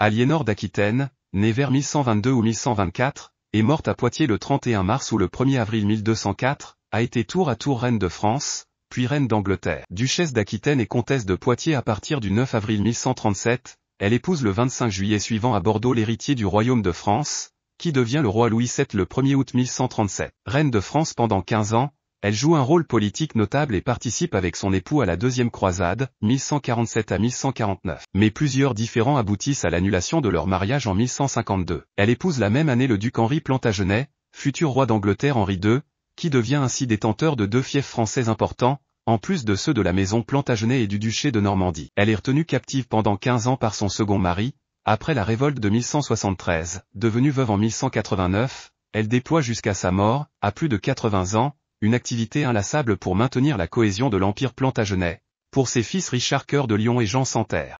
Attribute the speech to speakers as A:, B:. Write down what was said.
A: Aliénor d'Aquitaine, née vers 1122 ou 1124, et morte à Poitiers le 31 mars ou le 1er avril 1204, a été tour à tour reine de France, puis reine d'Angleterre. Duchesse d'Aquitaine et comtesse de Poitiers à partir du 9 avril 1137, elle épouse le 25 juillet suivant à Bordeaux l'héritier du royaume de France, qui devient le roi Louis VII le 1er août 1137. Reine de France pendant 15 ans, elle joue un rôle politique notable et participe avec son époux à la deuxième croisade, 1147 à 1149. Mais plusieurs différends aboutissent à l'annulation de leur mariage en 1152. Elle épouse la même année le duc Henri Plantagenet, futur roi d'Angleterre Henri II, qui devient ainsi détenteur de deux fiefs français importants, en plus de ceux de la maison Plantagenet et du duché de Normandie. Elle est retenue captive pendant 15 ans par son second mari, après la révolte de 1173, devenue veuve en 1189, elle déploie jusqu'à sa mort, à plus de 80 ans, une activité inlassable pour maintenir la cohésion de l'Empire plantagenet. Pour ses fils Richard Cœur de Lyon et Jean Santerre.